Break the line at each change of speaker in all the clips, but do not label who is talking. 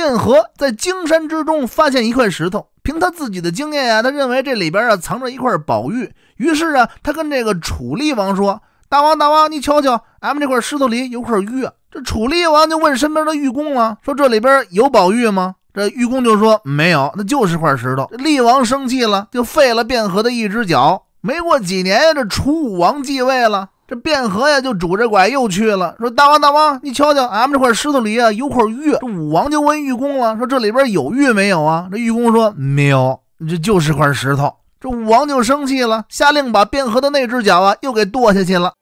卞和在荆山之中发现一块石头，凭他自己的经验呀，他认为这里边啊藏着一块宝玉。于是啊，他跟这个楚厉王说：“大王，大王，你瞧瞧，俺们这块石头里有块玉。”这楚厉王就问身边的玉工了，说：“这里边有宝玉吗？”这玉工就说：“没有，那就是块石头。”厉王生气了，就废了卞和的一只脚。没过几年，这楚武王继位了。这卞和呀，就拄着拐又去了，说：“大王，大王，你瞧瞧，俺们这块石头里啊，有块玉。”这武王就问玉公了，说：“这里边有玉没有啊？”这玉公说：“没有，这就是块石头。”这武王就生气了，下令把卞和的那只脚啊，又给剁下去了。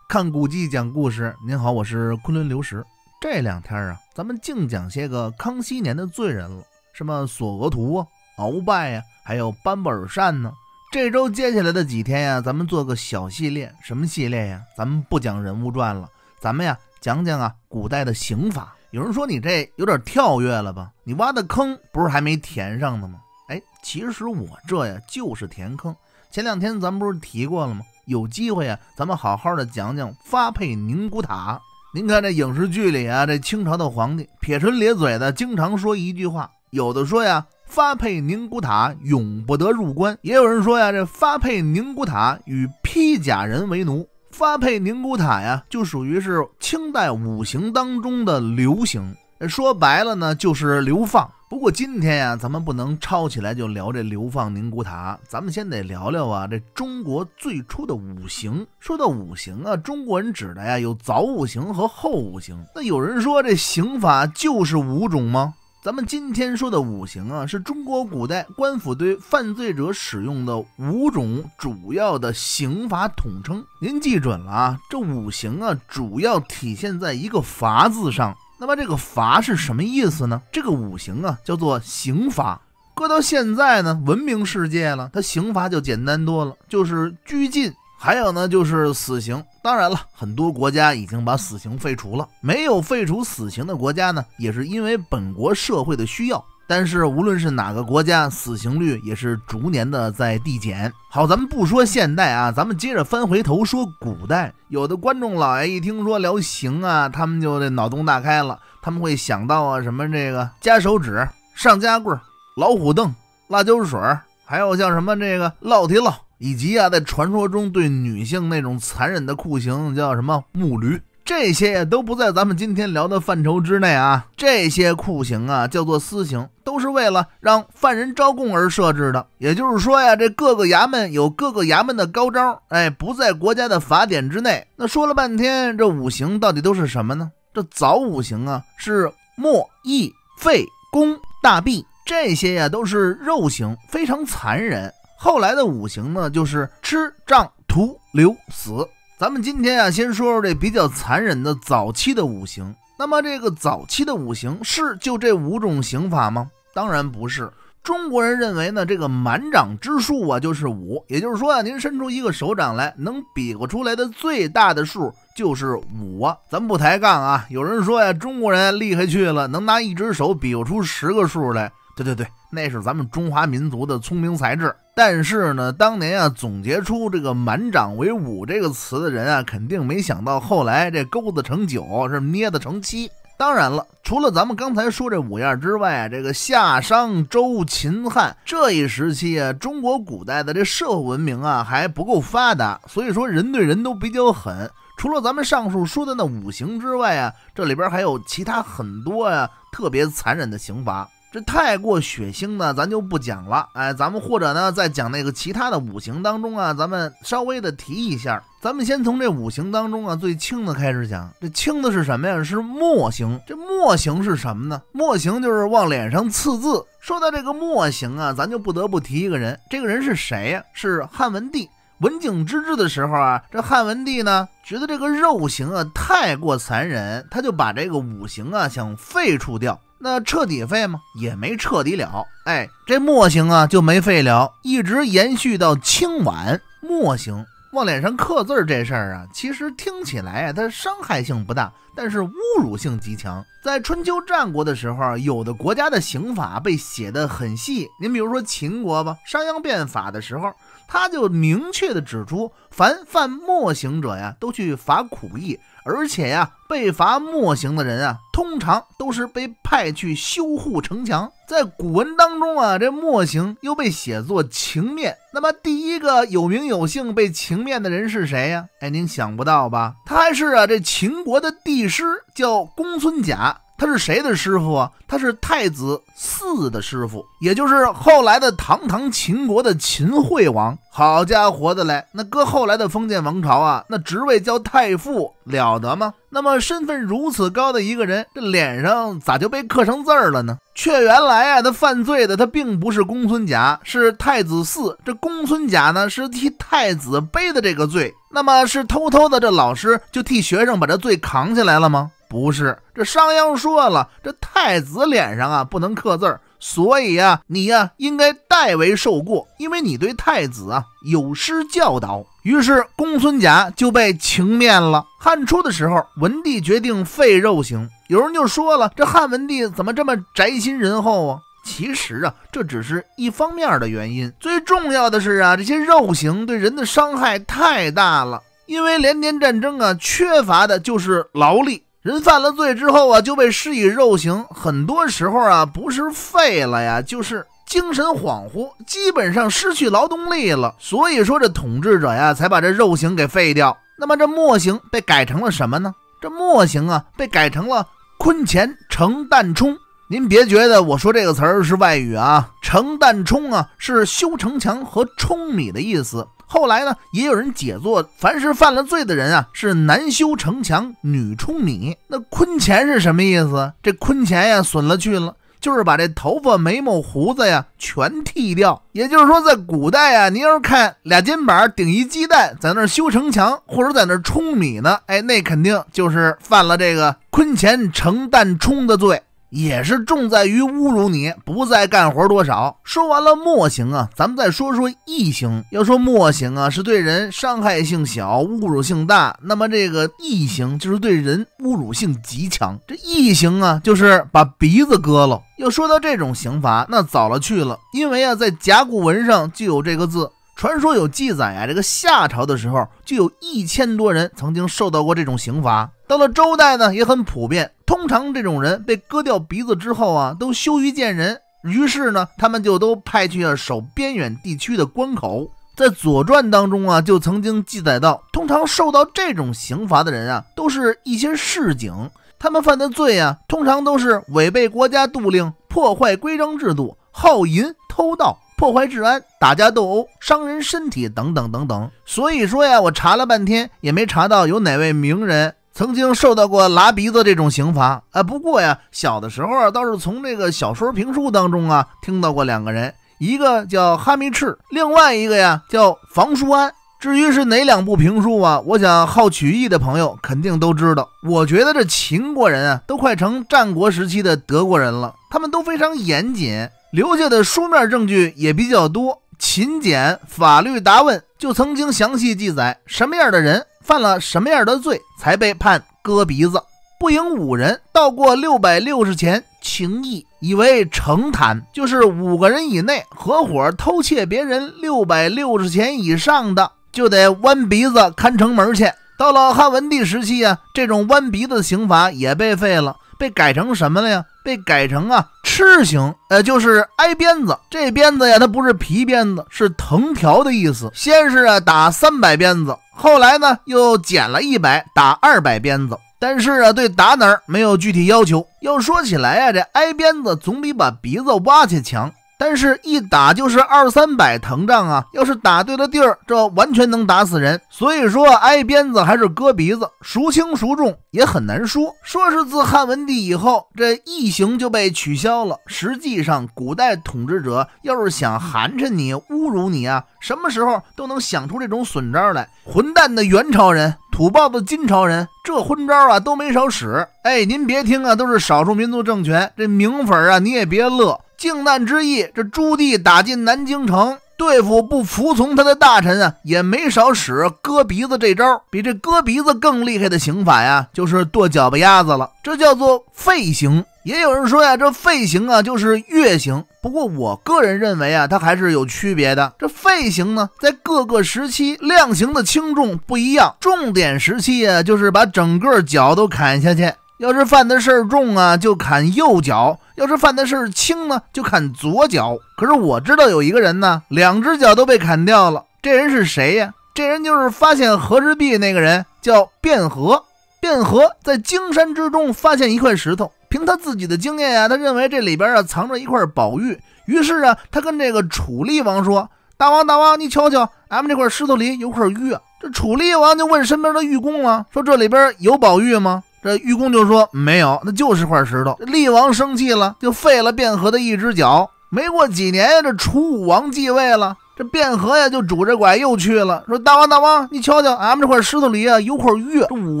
看古迹讲故事，您好，我是昆仑流石。这两天啊，咱们净讲些个康熙年的罪人了，什么索额图啊、鳌拜呀，还有班布尔善呢。这周接下来的几天呀，咱们做个小系列，什么系列呀？咱们不讲人物传了，咱们呀讲讲啊古代的刑法。有人说你这有点跳跃了吧？你挖的坑不是还没填上呢吗？哎，其实我这呀就是填坑。前两天咱们不是提过了吗？有机会呀，咱们好好的讲讲发配宁古塔。您看这影视剧里啊，这清朝的皇帝撇唇咧嘴的，经常说一句话，有的说呀。发配宁古塔永不得入关，也有人说呀，这发配宁古塔与披甲人为奴。发配宁古塔呀，就属于是清代五行当中的流行，说白了呢，就是流放。不过今天呀，咱们不能抄起来就聊这流放宁古塔，咱们先得聊聊啊，这中国最初的五行。说到五行啊，中国人指的呀，有早五行和后五行。那有人说，这刑法就是五种吗？咱们今天说的五行啊，是中国古代官府对犯罪者使用的五种主要的刑罚统称。您记准了啊，这五行啊，主要体现在一个“罚”字上。那么这个“罚”是什么意思呢？这个五行啊，叫做刑罚。搁到现在呢，文明世界了，它刑罚就简单多了，就是拘禁。还有呢，就是死刑。当然了，很多国家已经把死刑废除了。没有废除死刑的国家呢，也是因为本国社会的需要。但是，无论是哪个国家，死刑率也是逐年的在递减。好，咱们不说现代啊，咱们接着翻回头说古代。有的观众老爷一听说聊刑啊，他们就这脑洞大开了，他们会想到啊，什么这个夹手指、上夹棍、老虎凳、辣椒水，还有像什么这个烙铁烙。以及啊，在传说中对女性那种残忍的酷刑叫什么木驴，这些呀都不在咱们今天聊的范畴之内啊。这些酷刑啊叫做私刑，都是为了让犯人招供而设置的。也就是说呀，这各个衙门有各个衙门的高招，哎，不在国家的法典之内。那说了半天，这五刑到底都是什么呢？这早五刑啊是墨、劓、肺、宫、大臂，这些呀都是肉刑，非常残忍。后来的五行呢，就是吃、胀、吐、流、死。咱们今天啊，先说说这比较残忍的早期的五行。那么这个早期的五行是就这五种刑法吗？当然不是。中国人认为呢，这个满掌之数啊，就是五。也就是说啊，您伸出一个手掌来，能比划出来的最大的数就是五啊。咱不抬杠啊，有人说呀，中国人厉害去了，能拿一只手比划出十个数来。对对对。那是咱们中华民族的聪明才智，但是呢，当年啊总结出这个“满掌为五”这个词的人啊，肯定没想到后来这“钩子成九”是“捏子成七”。当然了，除了咱们刚才说这五样之外，这个夏商周秦汉这一时期啊，中国古代的这社会文明啊还不够发达，所以说人对人都比较狠。除了咱们上述说的那五行之外啊，这里边还有其他很多呀特别残忍的刑罚。这太过血腥呢，咱就不讲了。哎，咱们或者呢，在讲那个其他的五行当中啊，咱们稍微的提一下。咱们先从这五行当中啊，最轻的开始讲。这轻的是什么呀？是墨刑。这墨刑是什么呢？墨刑就是往脸上刺字。说到这个墨刑啊，咱就不得不提一个人。这个人是谁呀？是汉文帝。文景之治的时候啊，这汉文帝呢，觉得这个肉刑啊太过残忍，他就把这个五行啊想废除掉。那彻底废吗？也没彻底了。哎，这墨刑啊就没废了，一直延续到清晚。墨刑往脸上刻字儿这事儿啊，其实听起来啊，它伤害性不大，但是侮辱性极强。在春秋战国的时候，有的国家的刑法被写得很细。您比如说秦国吧，商鞅变法的时候，他就明确的指出，凡犯墨刑者呀，都去罚苦役。而且呀，被罚墨刑的人啊，通常都是被派去修护城墙。在古文当中啊，这墨刑又被写作“情面”。那么，第一个有名有姓被情面的人是谁呀？哎，您想不到吧？他还是啊，这秦国的帝师，叫公孙贾。他是谁的师傅啊？他是太子嗣的师傅，也就是后来的堂堂秦国的秦惠王。好家伙的嘞，那搁后来的封建王朝啊，那职位叫太傅了得吗？那么身份如此高的一个人，这脸上咋就被刻成字儿了呢？却原来啊，他犯罪的他并不是公孙贾，是太子嗣。这公孙贾呢，是替太子背的这个罪。那么是偷偷的，这老师就替学生把这罪扛下来了吗？不是，这商鞅说了，这太子脸上啊不能刻字儿，所以呀，你呀应该代为受过，因为你对太子啊有失教导。于是公孙贾就被情面了。汉初的时候，文帝决定废肉刑，有人就说了，这汉文帝怎么这么宅心仁厚啊？其实啊，这只是一方面的原因，最重要的是啊，这些肉刑对人的伤害太大了，因为连年战争啊，缺乏的就是劳力。人犯了罪之后啊，就被施以肉刑。很多时候啊，不是废了呀，就是精神恍惚，基本上失去劳动力了。所以说，这统治者呀，才把这肉刑给废掉。那么，这墨刑被改成了什么呢？这墨刑啊，被改成了坤钳成旦冲。您别觉得我说这个词儿是外语啊，成旦冲啊，是修城墙和冲米的意思。后来呢，也有人解作，凡是犯了罪的人啊，是男修城墙，女冲米。那坤钱是什么意思？这坤钱呀，损了去了，就是把这头发、眉毛、胡子呀全剃掉。也就是说，在古代啊，您要是看俩肩膀顶一鸡蛋，在那儿修城墙，或者在那儿舂米呢，哎，那肯定就是犯了这个坤钱成蛋冲的罪。也是重在于侮辱你，不再干活多少。说完了墨刑啊，咱们再说说异刑。要说墨刑啊，是对人伤害性小，侮辱性大。那么这个异刑就是对人侮辱性极强。这异刑啊，就是把鼻子割了。要说到这种刑罚，那早了去了，因为啊，在甲骨文上就有这个字。传说有记载啊，这个夏朝的时候，就有一千多人曾经受到过这种刑罚。到了周代呢，也很普遍。通常这种人被割掉鼻子之后啊，都羞于见人，于是呢，他们就都派去了守边远地区的关口。在《左传》当中啊，就曾经记载到，通常受到这种刑罚的人啊，都是一些市井。他们犯的罪啊，通常都是违背国家度令、破坏规章制度、好淫、偷盗、破坏治安、打架斗殴、伤人身体等等等等。所以说呀，我查了半天也没查到有哪位名人。曾经受到过拉鼻子这种刑罚啊！不过呀，小的时候啊，倒是从这个小说评书当中啊，听到过两个人，一个叫哈密赤，另外一个呀叫房叔安。至于是哪两部评书啊，我想好曲艺的朋友肯定都知道。我觉得这秦国人啊，都快成战国时期的德国人了，他们都非常严谨，留下的书面证据也比较多。秦简《法律答问》就曾经详细记载什么样的人。犯了什么样的罪才被判割鼻子？不赢五人到过六百六十钱，情义以为成坦，就是五个人以内合伙偷窃别人六百六十钱以上的，就得弯鼻子看城门去。到了汉文帝时期啊，这种弯鼻子的刑罚也被废了，被改成什么了呀？被改成啊痴刑，呃，就是挨鞭子。这鞭子呀，它不是皮鞭子，是藤条的意思。先是啊打三百鞭子。后来呢，又减了一百，打二百鞭子。但是啊，对打哪儿没有具体要求。要说起来啊，这挨鞭子总比把鼻子挖去强。但是，一打就是二三百藤杖啊！要是打对了地儿，这完全能打死人。所以说，挨鞭子还是割鼻子，孰轻孰重也很难说。说是自汉文帝以后，这异刑就被取消了。实际上，古代统治者要是想寒碜你、侮辱你啊，什么时候都能想出这种损招来。混蛋的元朝人，土包子金朝人，这昏招啊都没少使。哎，您别听啊，都是少数民族政权，这名粉啊你也别乐。靖难之役，这朱棣打进南京城，对付不服从他的大臣啊，也没少使割鼻子这招。比这割鼻子更厉害的刑法呀，就是剁脚巴丫子了。这叫做废刑。也有人说呀，这废刑啊就是刖刑。不过我个人认为啊，它还是有区别的。这废刑呢，在各个时期量刑的轻重不一样。重点时期啊，就是把整个脚都砍下去。要是犯的事儿重啊，就砍右脚；要是犯的事儿轻呢，就砍左脚。可是我知道有一个人呢，两只脚都被砍掉了。这人是谁呀？这人就是发现和氏璧那个人，叫卞和。卞和在荆山之中发现一块石头，凭他自己的经验呀，他认为这里边啊藏着一块宝玉。于是啊，他跟这个楚厉王说：“大王，大王，你瞧瞧，俺们这块石头里有块玉。”这楚厉王就问身边的玉工了：“说这里边有宝玉吗？”这愚公就说没有，那就是块石头。厉王生气了，就废了卞和的一只脚。没过几年，这楚武王继位了，这卞和呀就拄着拐又去了，说大王大王，你瞧瞧，俺们这块石头里啊有块玉。这武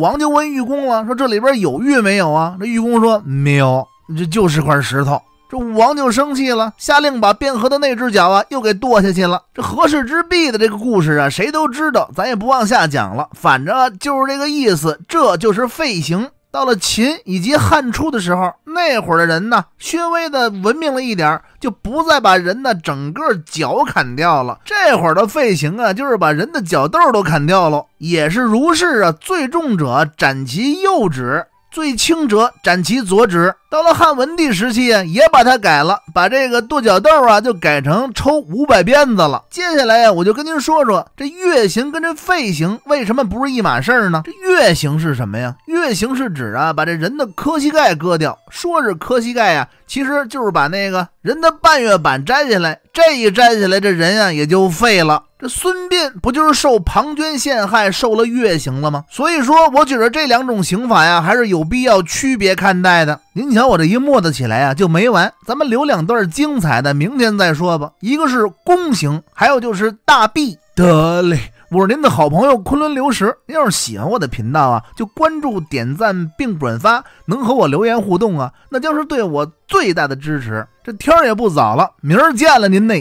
王就问愚公了，说这里边有玉没有啊？这愚公说没有，这就是块石头。这武王就生气了，下令把卞和的那只脚啊又给剁下去了。这和氏之璧的这个故事啊，谁都知道，咱也不往下讲了。反正就是这个意思，这就是废刑。到了秦以及汉初的时候，那会儿的人呢，稍微的文明了一点，就不再把人的整个脚砍掉了。这会儿的废刑啊，就是把人的脚豆都砍掉了，也是如是啊。最重者斩其右指，最轻者斩其左指。到了汉文帝时期啊，也把它改了，把这个剁脚豆啊，就改成抽五百鞭子了。接下来呀，我就跟您说说这月刑跟这废刑为什么不是一码事儿呢？这月刑是什么呀？月月刑是指啊，把这人的磕膝盖割掉，说是磕膝盖啊，其实就是把那个人的半月板摘下来。这一摘下来，这人啊也就废了。这孙膑不就是受庞涓陷害，受了月刑了吗？所以说，我觉得这两种刑法呀，还是有必要区别看待的。您瞧我这一磨叨起来啊，就没完。咱们留两段精彩的，明天再说吧。一个是宫刑，还有就是大臂。得嘞。我是您的好朋友昆仑流石，您要是喜欢我的频道啊，就关注、点赞并转发，能和我留言互动啊，那将是对我最大的支持。这天儿也不早了，明儿见了您呢。